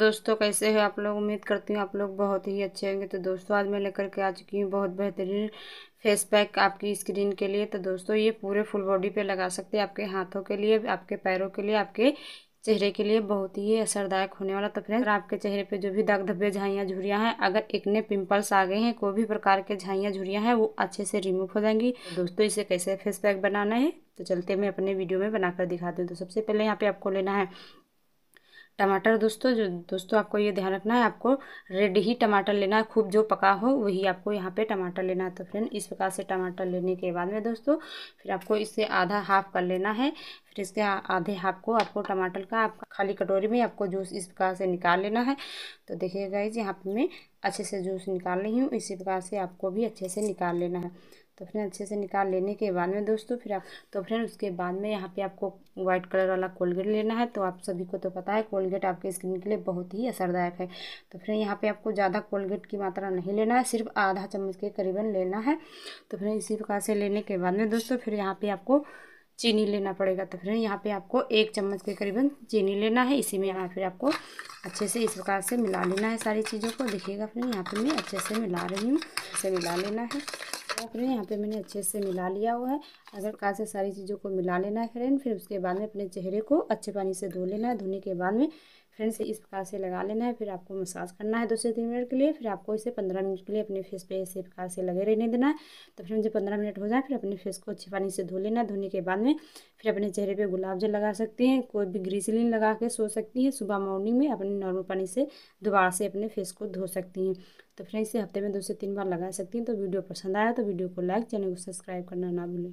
दोस्तों कैसे हैं आप लोग उम्मीद करती हूँ आप लोग बहुत ही अच्छे होंगे तो दोस्तों आज मैं लेकर के आ चुकी हूँ बहुत बेहतरीन फेस पैक आपकी स्क्रीन के लिए तो दोस्तों ये पूरे फुल बॉडी पे लगा सकते हैं आपके हाथों के लिए आपके पैरों के लिए आपके चेहरे के लिए बहुत ही असरदायक होने वाला तो फ्रेंड आपके चेहरे पे जो भी दाग धब्बे झाइयाँ झुरियाँ हैं अगर इकने पिंपल्स आ गए हैं कोई भी प्रकार के झाइयाँ झुरियाँ हैं वो अच्छे से रिमूव हो जाएंगी तो दोस्तों इसे कैसे फेस पैक बनाना है तो चलते मैं अपने वीडियो में बनाकर दिखाती हूँ तो सबसे पहले यहाँ पे आपको लेना है टमाटर दोस्तों जो दोस्तों आपको ये ध्यान रखना है आपको रेड ही टमाटर लेना है खूब जो पका हो वही आपको यहाँ पे टमाटर लेना है तो फ्रेंड इस प्रकार से टमाटर लेने के बाद में दोस्तों फिर आपको इसे आधा हाफ कर लेना है फिर इसके आधे हाफ को आपको टमाटर का आप खाली कटोरी में आपको जूस इस प्रकार से निकाल लेना है तो देखिए जी यहाँ पर मैं अच्छे से जूस निकाल रही हूँ इसी प्रकार से आपको भी अच्छे से निकाल लेना है तो फिर अच्छे से निकाल लेने के बाद में दोस्तों फिर आप तो फिर उसके बाद में यहाँ पे आपको व्हाइट कलर वाला कोलगेट लेना है तो आप सभी को तो पता है कोलगेट आपके स्किन के लिए बहुत ही असरदायक है तो फिर यहाँ पे आपको ज़्यादा कोलगेट की मात्रा नहीं लेना है सिर्फ आधा चम्मच के करीबन लेना है तो फिर इसी प्रकार से लेने के बाद में दोस्तों फिर यहाँ पर आपको चीनी लेना पड़ेगा तो फिर यहाँ पे आपको एक चम्मच के करीबन चीनी लेना है इसी में यहाँ फिर आपको अच्छे से इस प्रकार से मिला लेना है सारी चीज़ों को देखिएगा फिर यहाँ पे मैं अच्छे से मिला रही हूँ इसे मिला लेना है तो फिर यहाँ पे मैंने अच्छे से मिला लिया हुआ है अगर प्रकार से सारी चीज़ों को मिला लेना है फ्रेंड फिर उसके बाद में अपने चेहरे को अच्छे पानी से धो लेना है धोने के बाद में फ्रेंड्स इस प्रकार से लगा लेना है फिर आपको मसाज करना है दो से तीन मिनट के लिए फिर आपको इसे पंद्रह मिनट के लिए अपने फेस पे इसी प्रकार से लगे रहने देना है तो फिर मुझे पंद्रह मिनट हो जाए फिर अपने फेस को अच्छे पानी से धो लेना धोने के बाद में फिर अपने चेहरे पर गुलाब जल लगा सकती हैं कोई भी ग्रीसलिन लगा के सो सकती हैं सुबह मॉर्निंग में अपने नॉर्मल पानी से दोबारा से अपने फेस को धो सकती हैं तो फ्रेंड्स इसे हफ्ते में दो से तीन बार लगा सकती हैं तो वीडियो पसंद आया तो वीडियो को लाइक चैनल को सब्सक्राइब करना ना भूलें